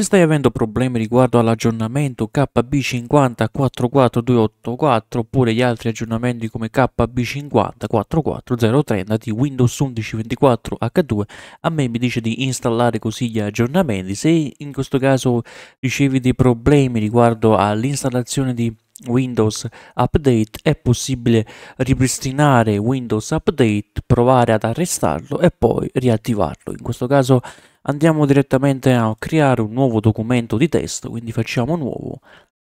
Se stai avendo problemi riguardo all'aggiornamento KB5044284 50 oppure gli altri aggiornamenti come KB5044030 50 di Windows 11 24 H2, a me mi dice di installare così gli aggiornamenti. Se in questo caso ricevi dei problemi riguardo all'installazione di Windows Update è possibile ripristinare Windows Update, provare ad arrestarlo e poi riattivarlo. In questo caso andiamo direttamente a creare un nuovo documento di testo, quindi facciamo nuovo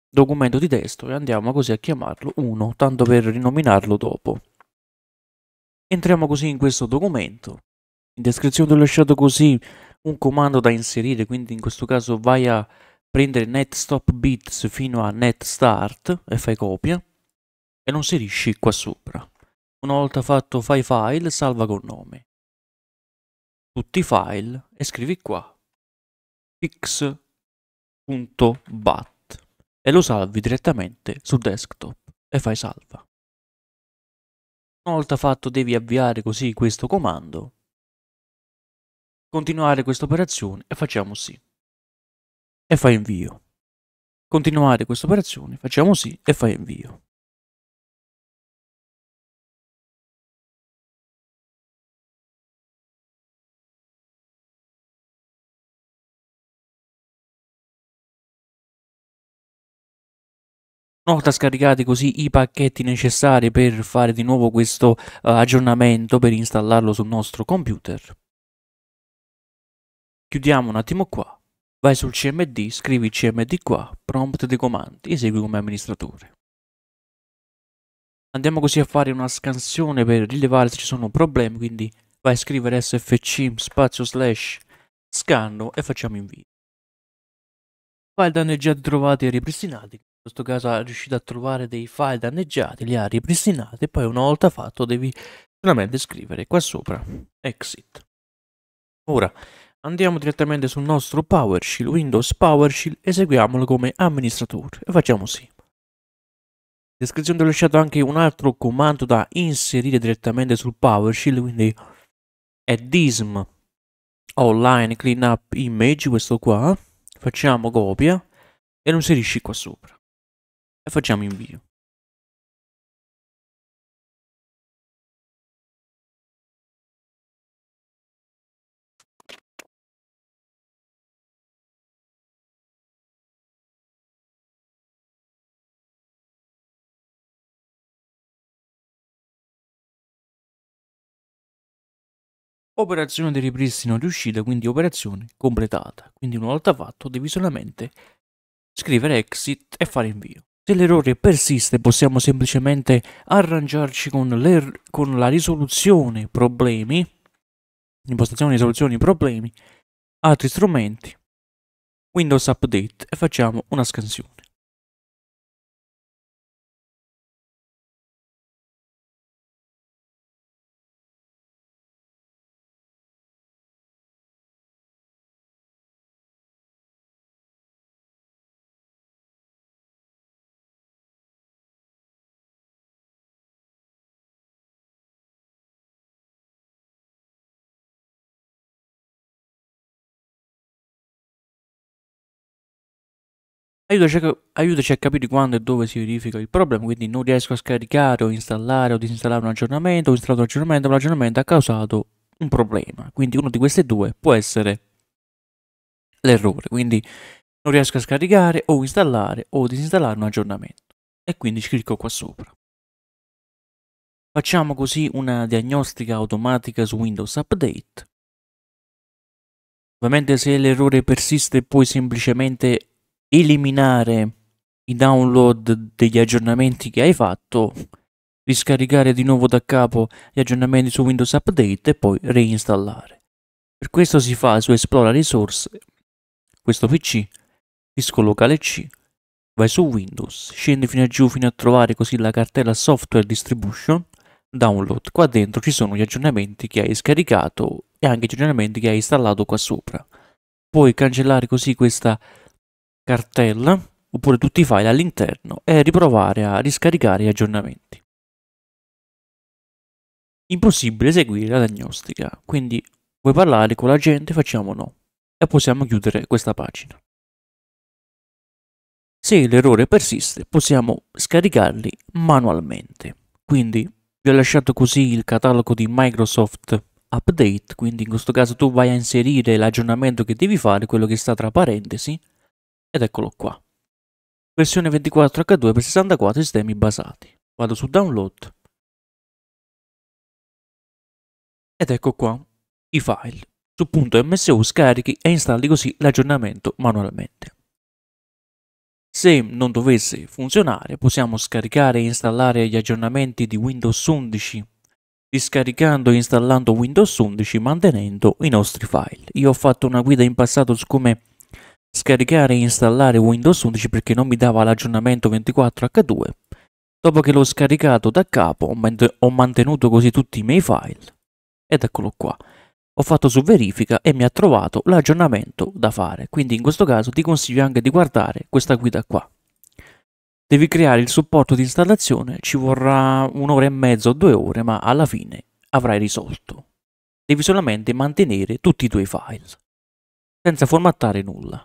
documento di testo e andiamo così a chiamarlo 1, tanto per rinominarlo dopo. Entriamo così in questo documento, in descrizione ho lasciato così un comando da inserire, quindi in questo caso vai a prendere net stop bits fino a net start e fai copia e lo inserisci qua sopra. Una volta fatto fai file, salva con nome tutti i file e scrivi qua fix.bat e lo salvi direttamente sul desktop e fai salva. Una volta fatto devi avviare così questo comando, continuare questa operazione e facciamo sì e fai invio. Continuare questa operazione, facciamo sì e fai invio. nota scaricate così i pacchetti necessari per fare di nuovo questo uh, aggiornamento per installarlo sul nostro computer. Chiudiamo un attimo qua, vai sul cmd, scrivi cmd qua, prompt dei comandi, esegui come amministratore. Andiamo così a fare una scansione per rilevare se ci sono problemi, quindi vai a scrivere sfc spazio slash scanno e facciamo invio. File danneggiati trovati e ripristinati, questo caso ha riuscito a trovare dei file danneggiati, li ha ripristinati e poi una volta fatto devi solamente scrivere qua sopra exit. Ora andiamo direttamente sul nostro PowerShell, Windows PowerShell, eseguiamolo come amministratore e facciamo sì. In descrizione ho lasciato anche un altro comando da inserire direttamente sul PowerShell, quindi è dism online cleanup image, questo qua, facciamo copia e lo inserisci qua sopra e facciamo invio. Operazione di ripristino riuscita, quindi operazione completata. Quindi una volta fatto devi solamente scrivere exit e fare invio. Se l'errore persiste possiamo semplicemente arrangiarci con, con la risoluzione problemi, impostazione risoluzione problemi, altri strumenti, Windows Update e facciamo una scansione. Aiutaci a, aiutaci a, capire quando e dove si verifica il problema, quindi non riesco a scaricare o installare o disinstallare un aggiornamento, ho installato un aggiornamento, ma l'aggiornamento ha causato un problema, quindi uno di questi due può essere l'errore, quindi non riesco a scaricare o installare o disinstallare un aggiornamento e quindi clicco qua sopra. Facciamo così una diagnostica automatica su Windows Update. Ovviamente se l'errore persiste puoi semplicemente eliminare i download degli aggiornamenti che hai fatto, riscaricare di nuovo da capo gli aggiornamenti su Windows Update e poi reinstallare. Per questo si fa su Esplora Risorse, questo PC, disco locale C, vai su Windows, scendi fino a giù fino a trovare così la cartella Software Distribution, Download, qua dentro ci sono gli aggiornamenti che hai scaricato e anche gli aggiornamenti che hai installato qua sopra. Puoi cancellare così questa cartella oppure tutti i file all'interno e riprovare a riscaricare gli aggiornamenti. Impossibile eseguire la diagnostica, quindi vuoi parlare con l'agente? Facciamo no e possiamo chiudere questa pagina. Se l'errore persiste possiamo scaricarli manualmente, quindi vi ho lasciato così il catalogo di Microsoft Update, quindi in questo caso tu vai a inserire l'aggiornamento che devi fare, quello che sta tra parentesi, ed eccolo qua. Versione 24H2 per 64 sistemi basati. Vado su download ed ecco qua i file. Su punto .msu scarichi e installi così l'aggiornamento manualmente. Se non dovesse funzionare, possiamo scaricare e installare gli aggiornamenti di Windows 11 riscaricando e installando Windows 11 mantenendo i nostri file. Io ho fatto una guida in passato su come scaricare e installare Windows 11 perché non mi dava l'aggiornamento 24H2. Dopo che l'ho scaricato da capo ho mantenuto così tutti i miei file ed eccolo qua. Ho fatto su verifica e mi ha trovato l'aggiornamento da fare, quindi in questo caso ti consiglio anche di guardare questa guida qua. Devi creare il supporto di installazione, ci vorrà un'ora e mezzo o due ore, ma alla fine avrai risolto. Devi solamente mantenere tutti i tuoi file, senza formattare nulla.